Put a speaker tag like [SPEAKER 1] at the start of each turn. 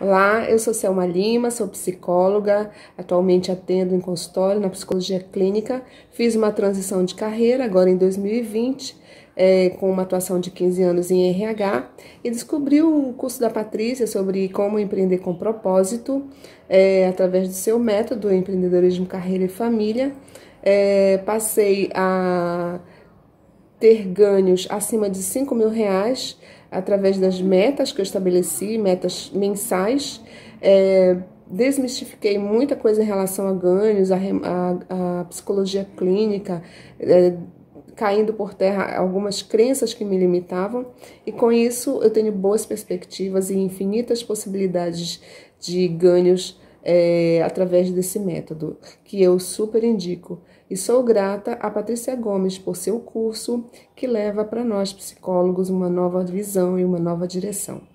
[SPEAKER 1] Olá, eu sou Selma Lima, sou psicóloga, atualmente atendo em consultório na psicologia clínica. Fiz uma transição de carreira agora em 2020, é, com uma atuação de 15 anos em RH, e descobri o curso da Patrícia sobre como empreender com propósito, é, através do seu método empreendedorismo, carreira e família. É, passei a ter ganhos acima de 5 mil reais através das metas que eu estabeleci, metas mensais. É, desmistifiquei muita coisa em relação a ganhos, a, a, a psicologia clínica, é, caindo por terra algumas crenças que me limitavam, e com isso eu tenho boas perspectivas e infinitas possibilidades de ganhos é, através desse método, que eu super indico. E sou grata a Patrícia Gomes por seu curso, que leva para nós psicólogos uma nova visão e uma nova direção.